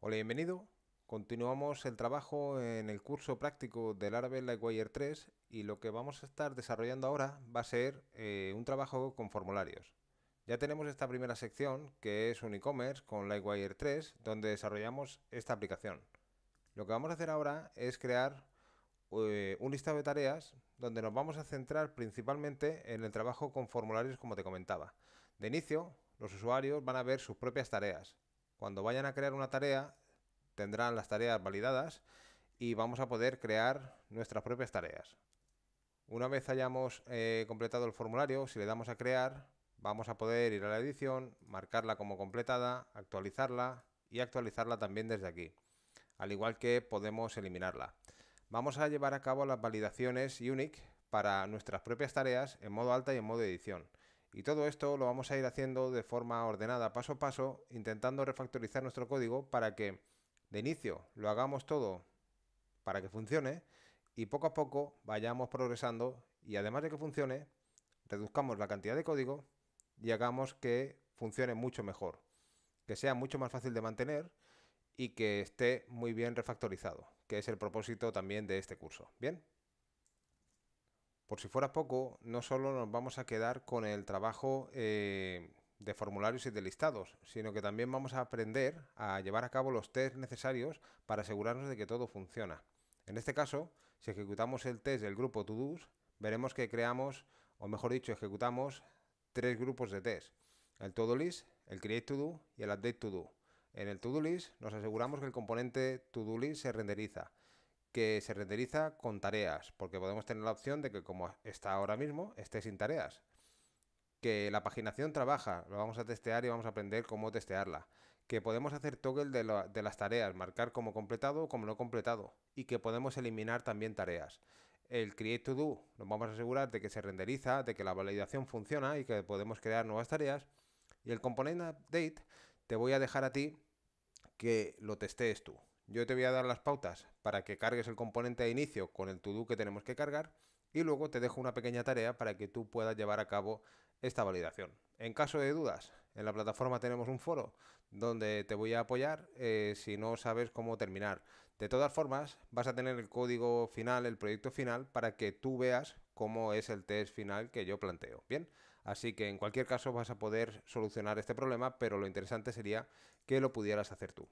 Hola bienvenido. Continuamos el trabajo en el curso práctico del Laravel Lightwire 3 y lo que vamos a estar desarrollando ahora va a ser eh, un trabajo con formularios. Ya tenemos esta primera sección que es un e-commerce con Lightwire 3 donde desarrollamos esta aplicación. Lo que vamos a hacer ahora es crear eh, un listado de tareas donde nos vamos a centrar principalmente en el trabajo con formularios como te comentaba. De inicio, los usuarios van a ver sus propias tareas cuando vayan a crear una tarea, tendrán las tareas validadas y vamos a poder crear nuestras propias tareas. Una vez hayamos eh, completado el formulario, si le damos a crear, vamos a poder ir a la edición, marcarla como completada, actualizarla y actualizarla también desde aquí, al igual que podemos eliminarla. Vamos a llevar a cabo las validaciones UNIC para nuestras propias tareas en modo alta y en modo edición. Y todo esto lo vamos a ir haciendo de forma ordenada, paso a paso, intentando refactorizar nuestro código para que de inicio lo hagamos todo para que funcione y poco a poco vayamos progresando y además de que funcione, reduzcamos la cantidad de código y hagamos que funcione mucho mejor, que sea mucho más fácil de mantener y que esté muy bien refactorizado, que es el propósito también de este curso. ¿Bien? Por si fuera poco, no solo nos vamos a quedar con el trabajo eh, de formularios y de listados, sino que también vamos a aprender a llevar a cabo los tests necesarios para asegurarnos de que todo funciona. En este caso, si ejecutamos el test del grupo to veremos que creamos, o mejor dicho, ejecutamos tres grupos de test. El ToDoList, list, el create to y el update to En el to list nos aseguramos que el componente to list se renderiza que se renderiza con tareas, porque podemos tener la opción de que como está ahora mismo, esté sin tareas. Que la paginación trabaja, lo vamos a testear y vamos a aprender cómo testearla. Que podemos hacer toggle de, las tareas, marcar como completado o como no completado. Y que podemos eliminar también tareas. El create to do nos vamos a asegurar de que se renderiza, de que la validación funciona y que podemos crear nuevas tareas. Y el component update te voy a dejar a ti que lo testees tú. Yo te voy a dar las pautas para que cargues el componente de inicio con el todo que tenemos que cargar y luego te dejo una pequeña tarea para que tú puedas llevar a cabo esta validación. En caso de dudas, en la plataforma tenemos un foro donde te voy a apoyar eh, si no sabes cómo terminar. De todas formas, vas a tener el código final, el proyecto final, para que tú veas cómo es el test final que yo planteo. Bien, así que en cualquier caso vas a poder solucionar este problema, pero lo interesante sería que lo pudieras hacer tú.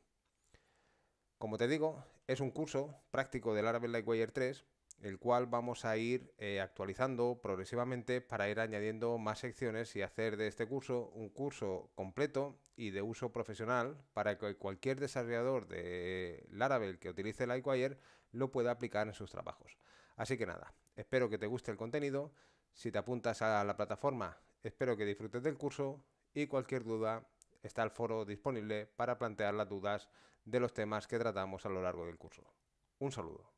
Como te digo, es un curso práctico del Laravel Lightwire 3, el cual vamos a ir eh, actualizando progresivamente para ir añadiendo más secciones y hacer de este curso un curso completo y de uso profesional para que cualquier desarrollador de Laravel que utilice Lightwire lo pueda aplicar en sus trabajos. Así que nada, espero que te guste el contenido. Si te apuntas a la plataforma, espero que disfrutes del curso y cualquier duda está el foro disponible para plantear las dudas de los temas que tratamos a lo largo del curso. Un saludo.